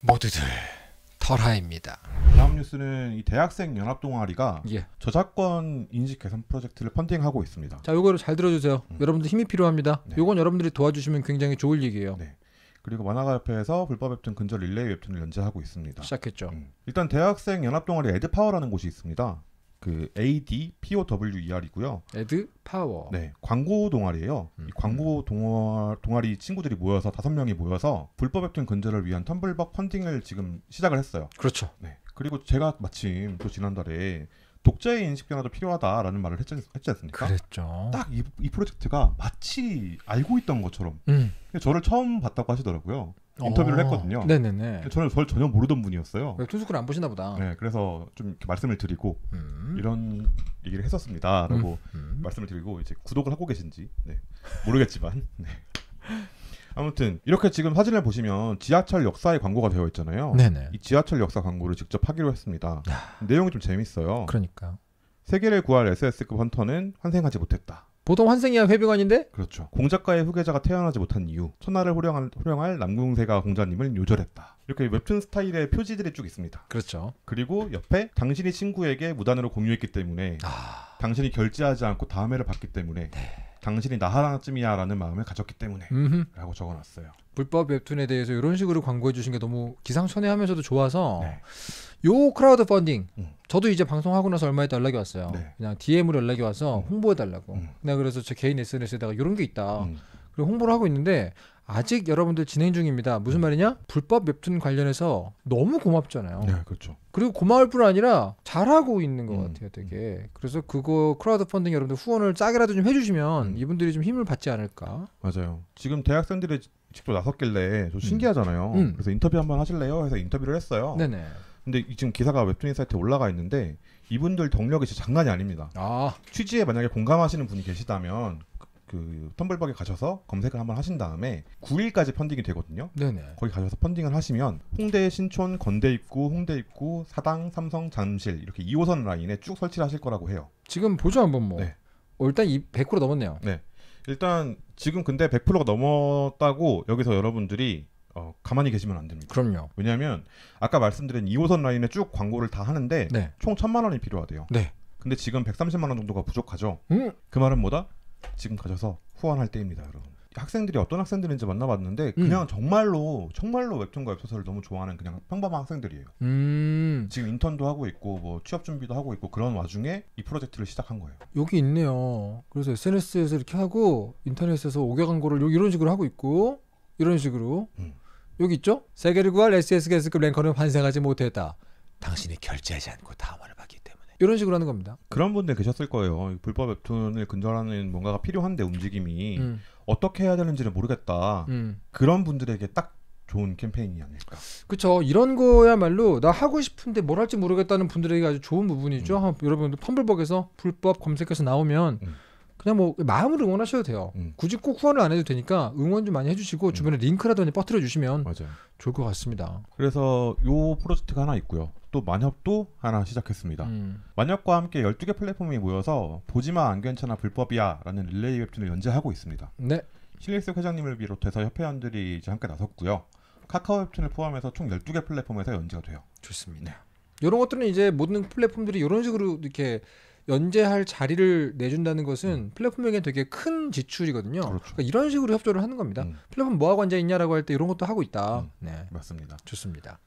모두들 털하입니다. 다음 뉴스는 이 대학생 연합 동아리가 예. 저작권 인식 개선 프로젝트를 펀딩하고 있습니다. 자, 요거를 잘 들어주세요. 음. 여러분들 힘이 필요합니다. 네. 요건 여러분들이 도와주시면 굉장히 좋을 얘기예요. 네. 그리고 만화가협에서 불법 웹툰 근절 릴레이 웹툰을 연재하고 있습니다. 시작했죠. 음. 일단 대학생 연합 동아리 에드파워라는 곳이 있습니다. 그 AD POWER이고요. 에드 파워. 네, 광고 동아리예요. 음. 이 광고 동아, 동아리 친구들이 모여서 다섯 명이 모여서 불법 웹툰 근절을 위한 텀블벅 펀딩을 지금 시작을 했어요. 그렇죠. 네. 그리고 제가 마침 또 지난달에 독자의 인식 변화도 필요하다라는 말을 했지, 했지 않습니까? 그랬죠. 딱이 이 프로젝트가 마치 알고 있던 것처럼 음. 저를 처음 봤다고 하시더라고요. 인터뷰를 했거든요. 어. 네네네. 저는 별 전혀 모르던 분이었어요. 투수를안 보시나 보다. 네, 그래서 좀 말씀을 드리고 음. 이런 얘기를 했었습니다라고 음. 음. 말씀을 드리고 이제 구독을 하고 계신지 네. 모르겠지만 네. 아무튼 이렇게 지금 사진을 보시면 지하철 역사의 광고가 되어 있잖아요. 네네. 이 지하철 역사 광고를 직접 하기로 했습니다. 내용이 좀 재밌어요. 그러니까 세계를 구할 SS급 헌터는 환생하지 못했다. 보통 환생이야 회비관인데? 그렇죠. 공작가의 후계자가 태어나지 못한 이유, 천하를 호령할, 호령할 남궁세가 공자님을 요절했다. 이렇게 웹툰 스타일의 표지들이 쭉 있습니다. 그렇죠. 그리고 옆에 당신이 친구에게 무단으로 공유했기 때문에 아... 당신이 결제하지 않고 다음해를 받기 때문에 네. 당신이 나 하나쯤이야라는 마음을 가졌기 때문에라고 적어놨어요. 불법 웹툰에 대해서 이런 식으로 광고해 주신 게 너무 기상천외하면서도 좋아서 네. 요 크라우드 펀딩 음. 저도 이제 방송하고 나서 얼마 있다 연락이 왔어요. 네. 그냥 DM으로 연락이 와서 음. 홍보해 달라고. 음. 내가 그래서 제 개인 SNS에다가 이런 게 있다. 음. 그리고 홍보를 하고 있는데 아직 여러분들 진행 중입니다. 무슨 네. 말이냐? 불법 웹툰 관련해서 너무 고맙잖아요. 네, 그렇죠. 그리고 고마울 뿐 아니라 잘하고 있는 것 음. 같아요, 되게. 음. 그래서 그거 크라우드 펀딩 여러분들 후원을 짜게라도 좀 해주시면 음. 이분들이 좀 힘을 받지 않을까. 맞아요. 지금 대학생들이 직접 나섰길래 좀 음. 신기하잖아요. 음. 그래서 인터뷰 한번 하실래요? 해서 인터뷰를 했어요. 네네. 근데 지금 기사가 웹툰 사이트에 올라가 있는데 이분들 덕력이 진짜 장난이 아닙니다. 아. 취지에 만약에 공감하시는 분이 계시다면 그 텀블벅에 가셔서 검색을 한번 하신 다음에 9일까지 펀딩이 되거든요. 네네. 거기 가셔서 펀딩을 하시면 홍대 신촌 건대 입구, 홍대 입구, 사당, 삼성, 잠실 이렇게 2호선 라인에 쭉 설치를 하실 거라고 해요. 지금 보죠 한번 뭐. 네. 어, 일단 이100% 넘었네요. 네. 일단 지금 근데 100%가 넘었다고 여기서 여러분들이 어, 가만히 계시면 안 됩니다. 그럼요. 왜냐하면 아까 말씀드린 2호선 라인에 쭉 광고를 다 하는데 네. 총 천만 원이 필요하대요. 네. 근데 지금 130만 원 정도가 부족하죠. 음? 그 말은 뭐다? 지금 가셔서 후원할 때입니다, 여러분. 학생들이 어떤 학생들인지 만나봤는데 음. 그냥 음. 정말로 정말로 웹툰과 웹소설을 너무 좋아하는 그냥 평범한 학생들이에요. 음. 지금 인턴도 하고 있고 뭐 취업 준비도 하고 있고 그런 와중에 이 프로젝트를 시작한 거예요. 여기 있네요. 그래서 SNS에서 이렇게 하고 인터넷에서 오외간거를 이런 식으로 하고 있고 이런 식으로 음. 여기 있죠? 세계를 구할 SS 게스급 랭커는 환생하지 못했다. 당신이 결제하지 않고 다음화를 이런 식으로 하는 겁니다. 그런 분들 계셨을 거예요. 불법 웹툰을 근절하는 뭔가가 필요한데 움직임이 음. 어떻게 해야 되는지를 모르겠다. 음. 그런 분들에게 딱 좋은 캠페인이 아닐까. 그렇죠. 이런 거야말로 나 하고 싶은데 뭘 할지 모르겠다는 분들에게 아주 좋은 부분이죠. 음. 여러분들 펌블벅에서 불법 검색해서 나오면 음. 그냥 뭐 마음으로 응원하셔도 돼요. 음. 굳이 꼭 후원을 안 해도 되니까 응원 좀 많이 해주시고 음. 주변에 링크라도 퍼뜨려 주시면 좋을 것 같습니다. 그래서 요 프로젝트가 하나 있고요. 또 만협도 하나 시작했습니다. 음. 만협과 함께 12개 플랫폼이 모여서 보지마 안 괜찮아 불법이야 라는 릴레이 웹툰을 연재하고 있습니다. 네. 실일숙 회장님을 비롯해서 협회원들이 이제 함께 나섰고요. 카카오 웹툰을 포함해서 총 12개 플랫폼에서 연재가 돼요. 좋습니다. 네. 이런 것들은 이제 모든 플랫폼들이 이런 식으로 이렇게 연재할 자리를 내준다는 것은 음. 플랫폼에게 되게 큰 지출이거든요. 그렇죠. 그러니까 이런 식으로 협조를 하는 겁니다. 음. 플랫폼 뭐하고 앉아 있냐라고 할 때 이런 것도 하고 있다. 음. 네, 맞습니다. 좋습니다.